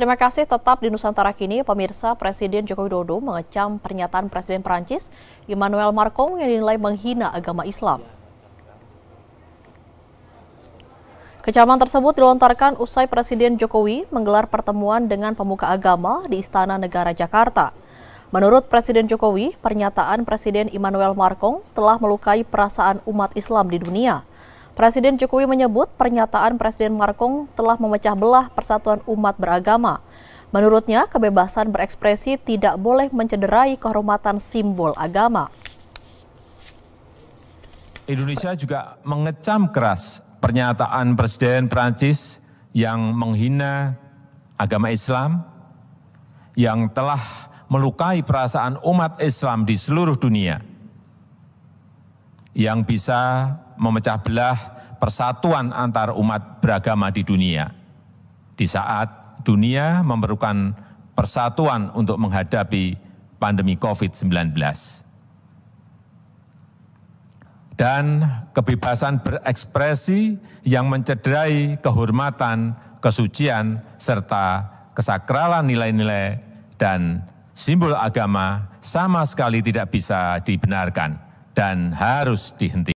Terima kasih tetap di Nusantara Kini, pemirsa Presiden Joko Widodo mengecam pernyataan Presiden Perancis Emmanuel Macron yang dinilai menghina agama Islam. Kecaman tersebut dilontarkan usai Presiden Jokowi menggelar pertemuan dengan pemuka agama di Istana Negara Jakarta. Menurut Presiden Jokowi, pernyataan Presiden Emmanuel Macron telah melukai perasaan umat Islam di dunia. Presiden Jokowi menyebut pernyataan Presiden Markong telah memecah belah persatuan umat beragama. Menurutnya, kebebasan berekspresi tidak boleh mencederai kehormatan simbol agama. Indonesia juga mengecam keras pernyataan Presiden Prancis yang menghina agama Islam, yang telah melukai perasaan umat Islam di seluruh dunia yang bisa memecah belah persatuan antar umat beragama di dunia. Di saat dunia memerlukan persatuan untuk menghadapi pandemi COVID-19. Dan kebebasan berekspresi yang mencederai kehormatan, kesucian, serta kesakralan nilai-nilai dan simbol agama sama sekali tidak bisa dibenarkan dan harus dihentikan